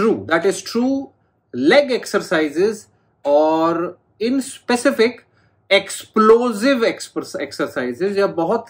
true. That is true leg exercises और in specific explosive exercises या बहुत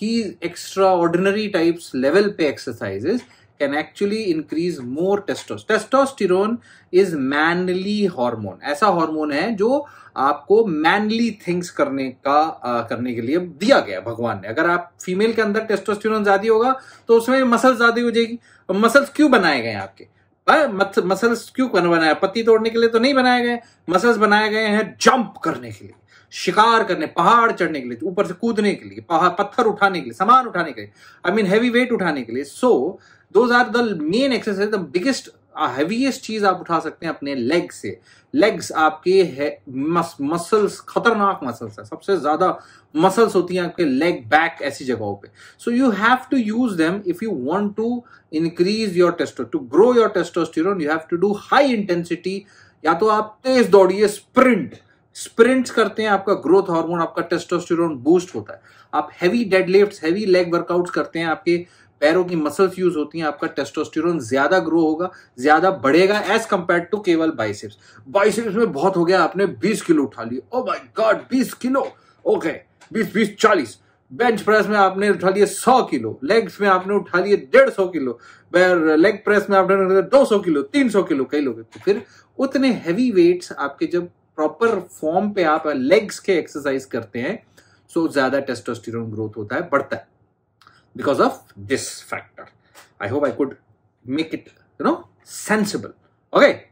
ही एक्स्ट्रा ऑर्डिनरी टाइप्स लेवल पे exercises can actually increase more testosterone. Testosterone is manly hormone. ऐसा hormone है जो आपको मैनली थिंग्स करने का आ, करने के लिए दिया गया भगवान ने अगर आप फीमेल के अंदर टेस्टोस्टिरोन ज्यादा होगा तो उसमें मसल ज्यादा हो जाएगी मसल्स क्यों बनाए गए आपके मसल्स क्यों बनाया पत्ती तोड़ने के लिए तो नहीं बनाए गए मसल्स बनाए गए हैं जंप करने के लिए शिकार करने पहाड़ चढ़ने के लिए ऊपर से कूदने के लिए पत्थर उठाने के लिए सामान उठाने के लिए आई मीन हैवी वेट उठाने के लिए so those are the main exercise the biggest heaviest चीज आप उठा सकते हैं अपने लेग से लेग्स आपके मसल्स खतरनाक मसल्स है सबसे ज्यादा मसल्स होती हैं आपके लेग बैक ऐसी जगहों पे so you have to use them if you want to increase your testo to grow your testosterone you have to do high intensity या तो आप तेज दौड़िए स्प्रिंट स्प्रिंट्स करते हैं आपका ग्रोथ हार्मोन आपका टेस्टोस्टेरोन बूस्ट होता है आप heavy deadlifts heavy leg workouts करते हैं आपके पैरों की मसल्स यूज होती हैं आपका टेस्टोस्टेरोन ज्यादा ग्रो होगा ज्यादा बढ़ेगा एज कंपेयर टू केवल बाइसेप्स बाइसेप्स में बहुत हो गया आपने 20 किलो उठा लिया oh my god 20 kilo okay 20 20 चालीस बेंच प्रेस में आपने उठा लिए 100 किलो लेग्स में आपने उठा लिए 150 किलो लेग प्रेस में आपने उठा दो सौ किलो 300 किलो कई लोग तो फिर उतने हैवी वेट्स आपके जब प्रॉपर फॉर्म पे आप लेग्स के एक्सरसाइज करते हैं सो ज्यादा टेस्टोस्टेरोन ग्रोथ होता है बढ़ता है because of this factor. I hope I could make it, you know, sensible. Okay.